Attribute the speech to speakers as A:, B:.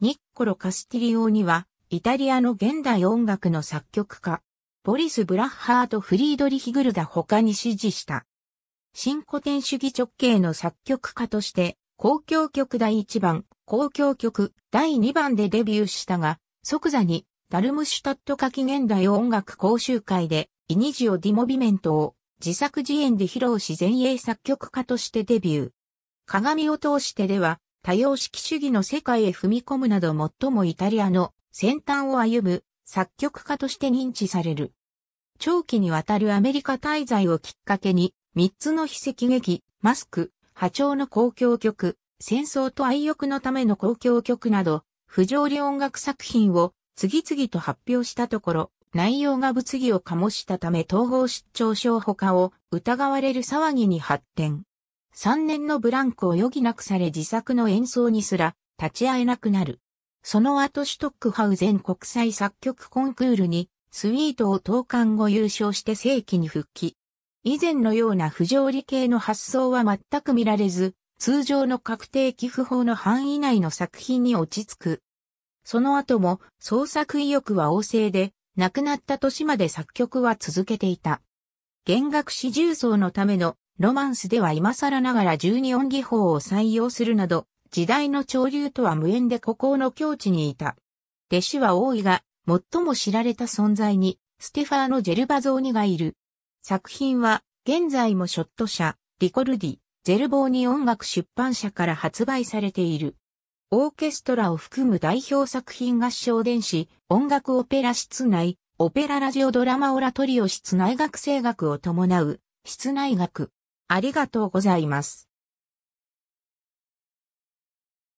A: ニッコロ・カスティリ
B: オーニは、イタリアの現代音楽の作曲家、ボリス・ブラッハート・フリードリヒ・グルダ他に支持した。新古典主義直系の作曲家として、公共曲第1番、公共曲第2番でデビューしたが、即座にダルムシュタット夏季現代音楽講習会でイニジオ・ディモビメントを自作自演で披露し前衛作曲家としてデビュー。鏡を通してでは多様式主義の世界へ踏み込むなど最もイタリアの先端を歩む作曲家として認知される。長期にわたるアメリカ滞在をきっかけに、三つの非石劇、マスク、波長の公共曲、戦争と愛欲のための公共曲など、不条理音楽作品を次々と発表したところ、内容が物議を醸したため統合失調症他を疑われる騒ぎに発展。3年のブランクを余儀なくされ自作の演奏にすら立ち会えなくなる。その後シュトックハウゼン国際作曲コンクールにスイートを投函後優勝して世紀に復帰。以前のような不条理系の発想は全く見られず、通常の確定寄付法の範囲内の作品に落ち着く。その後も創作意欲は旺盛で、亡くなった年まで作曲は続けていた。弦楽四重奏のためのロマンスでは今更ながら十二音技法を採用するなど、時代の潮流とは無縁で孤高の境地にいた。弟子は多いが、最も知られた存在に、ステファーのジェルバゾーニがいる。作品は、現在もショット社、リコルディ、ジェルボーニ音楽出版社から発売されている。オーケストラを含む代表作品合唱電子、音楽オペラ室内、オペララジオドラマオラトリオ室内学生学を伴う、室内学。ありがとうございます。